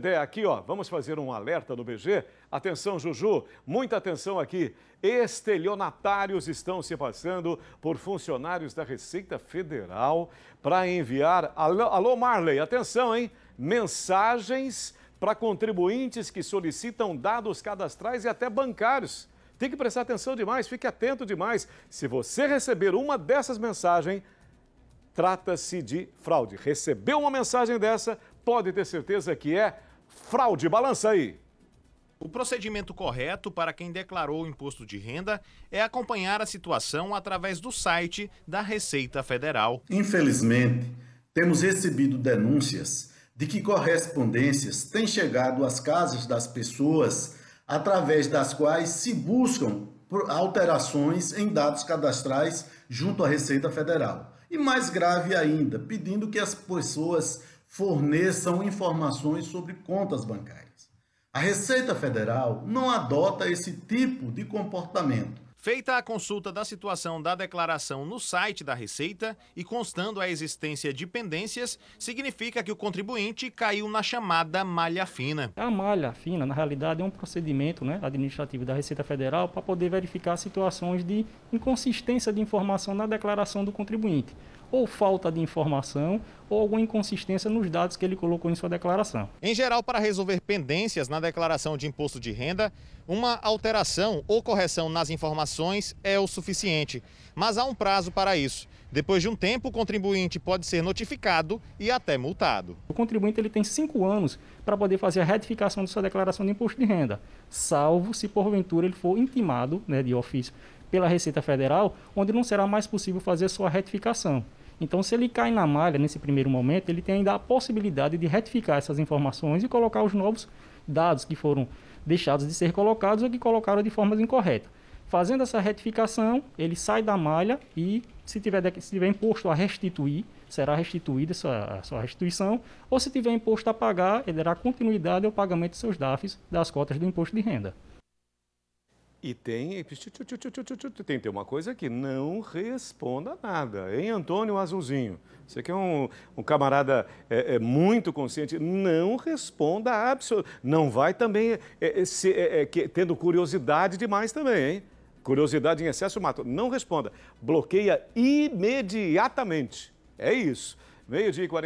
Dé, aqui ó, vamos fazer um alerta no BG. Atenção, Juju, muita atenção aqui. Estelionatários estão se passando por funcionários da Receita Federal para enviar. Alô, alô, Marley, atenção, hein? Mensagens para contribuintes que solicitam dados cadastrais e até bancários. Tem que prestar atenção demais, fique atento demais. Se você receber uma dessas mensagens, trata-se de fraude. Recebeu uma mensagem dessa, pode ter certeza que é fraude. Balança aí. O procedimento correto para quem declarou o imposto de renda é acompanhar a situação através do site da Receita Federal. Infelizmente, temos recebido denúncias de que correspondências têm chegado às casas das pessoas através das quais se buscam alterações em dados cadastrais junto à Receita Federal. E mais grave ainda, pedindo que as pessoas forneçam informações sobre contas bancárias. A Receita Federal não adota esse tipo de comportamento. Feita a consulta da situação da declaração no site da Receita e constando a existência de pendências, significa que o contribuinte caiu na chamada malha fina. A malha fina, na realidade, é um procedimento né, administrativo da Receita Federal para poder verificar situações de inconsistência de informação na declaração do contribuinte ou falta de informação ou alguma inconsistência nos dados que ele colocou em sua declaração. Em geral, para resolver pendências na declaração de imposto de renda, uma alteração ou correção nas informações é o suficiente, mas há um prazo para isso. Depois de um tempo, o contribuinte pode ser notificado e até multado. O contribuinte ele tem cinco anos para poder fazer a retificação de sua declaração de imposto de renda, salvo se porventura ele for intimado né, de ofício pela Receita Federal, onde não será mais possível fazer sua retificação. Então, se ele cai na malha nesse primeiro momento, ele tem ainda a possibilidade de retificar essas informações e colocar os novos dados que foram deixados de ser colocados ou que colocaram de forma incorreta. Fazendo essa retificação, ele sai da malha e, se tiver, se tiver imposto a restituir, será restituída a sua, a sua restituição, ou se tiver imposto a pagar, ele dará continuidade ao pagamento de seus DAFs das cotas do imposto de renda. E tem, tem, ter uma coisa que não responda nada. Hein, Antônio Azulzinho? Você que é um, um camarada é, é, muito consciente, não responda absolutamente. Não vai também é, é se, é, é, que, tendo curiosidade demais também, hein? Curiosidade em excesso mata. Não responda. Bloqueia imediatamente. É isso. Meio-dia e 40.